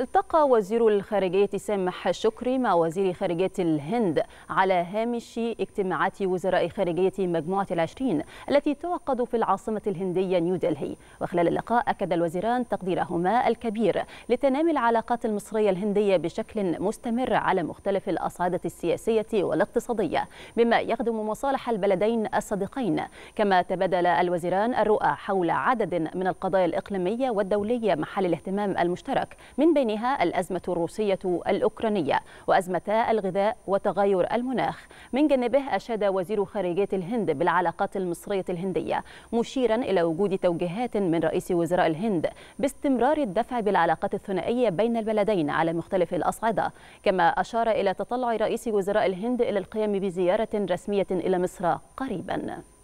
التقى وزير الخارجية سامح شكري مع وزير خارجية الهند على هامش اجتماعات وزراء خارجية مجموعة العشرين التي تعقد في العاصمة الهندية نيودلهي وخلال اللقاء أكد الوزيران تقديرهما الكبير لتنامي العلاقات المصرية الهندية بشكل مستمر على مختلف الأصعدة السياسية والاقتصادية بما يخدم مصالح البلدين الصديقين كما تبادل الوزيران الرؤى حول عدد من القضايا الإقليمية والدولية محل الاهتمام المشترك من بين بينها الأزمة الروسية الأوكرانية وأزمتا الغذاء وتغير المناخ من جانبه أشاد وزير خارجية الهند بالعلاقات المصرية الهندية مشيرا إلى وجود توجيهات من رئيس وزراء الهند باستمرار الدفع بالعلاقات الثنائية بين البلدين على مختلف الأصعدة كما أشار إلى تطلع رئيس وزراء الهند إلى القيام بزيارة رسمية إلى مصر قريباً